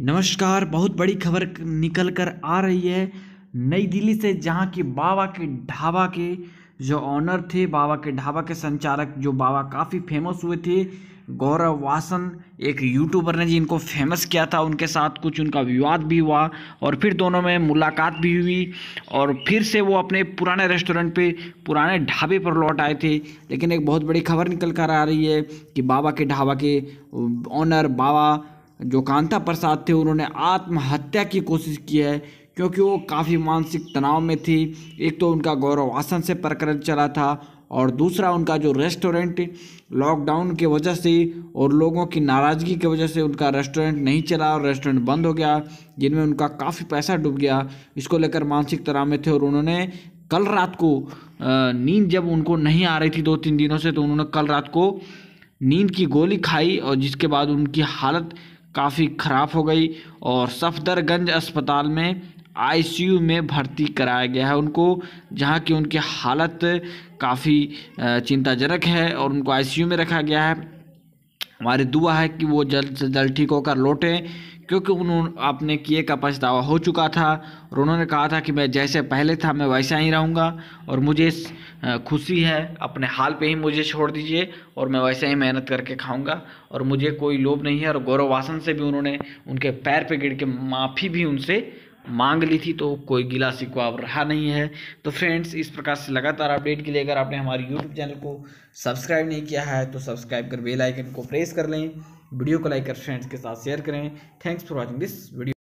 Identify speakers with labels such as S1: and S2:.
S1: नमस्कार बहुत बड़ी खबर निकल कर आ रही है नई दिल्ली से जहाँ की बाबा के ढाबा के जो ऑनर थे बाबा के ढाबा के संचालक जो बाबा काफ़ी फेमस हुए थे गौरव वासन एक यूट्यूबर ने जिनको फेमस किया था उनके साथ कुछ उनका विवाद भी हुआ और फिर दोनों में मुलाकात भी हुई और फिर से वो अपने पुराने रेस्टोरेंट पे पुराने ढाबे पर लौट आए थे लेकिन एक बहुत बड़ी खबर निकल कर आ रही है कि बाबा के ढाबा के ऑनर बाबा जो कांता प्रसाद थे उन्होंने आत्महत्या की कोशिश की है क्योंकि वो काफ़ी मानसिक तनाव में थी एक तो उनका गौरव आसन से प्रकरण चला था और दूसरा उनका जो रेस्टोरेंट लॉकडाउन की वजह से और लोगों की नाराज़गी की वजह से उनका रेस्टोरेंट नहीं चला और रेस्टोरेंट बंद हो गया जिनमें उनका काफ़ी पैसा डूब गया इसको लेकर मानसिक तनाव में थे और उन्होंने कल रात को नींद जब उनको नहीं आ रही थी दो तीन दिनों से तो उन्होंने कल रात को नींद की गोली खाई और जिसके बाद उनकी हालत काफ़ी ख़राब हो गई और सफदरगंज अस्पताल में आईसीयू में भर्ती कराया गया है उनको जहाँ की उनकी हालत काफ़ी चिंताजनक है और उनको आईसीयू में रखा गया है हमारी दुआ है कि वो जल्द से जल्द ठीक होकर लौटें क्योंकि उन्होंने अपने किए का पछतावा हो चुका था और उन्होंने कहा था कि मैं जैसे पहले था मैं वैसा ही रहूँगा और मुझे खुशी है अपने हाल पे ही मुझे छोड़ दीजिए और मैं वैसे ही मेहनत करके खाऊंगा और मुझे कोई लोभ नहीं है और गौरव वासन से भी उन्होंने उनके पैर पे गिर के माफ़ी भी उनसे मांग ली थी तो कोई गिला शिकवा अब रहा नहीं है तो फ्रेंड्स इस प्रकार से लगातार अपडेट के लिए अगर आपने हमारे यूट्यूब चैनल को सब्सक्राइब नहीं किया है तो सब्सक्राइब कर बेल आइकन को प्रेस कर लें वीडियो को लाइक कर फ्रेंड्स के साथ शेयर करें thanks for watching this video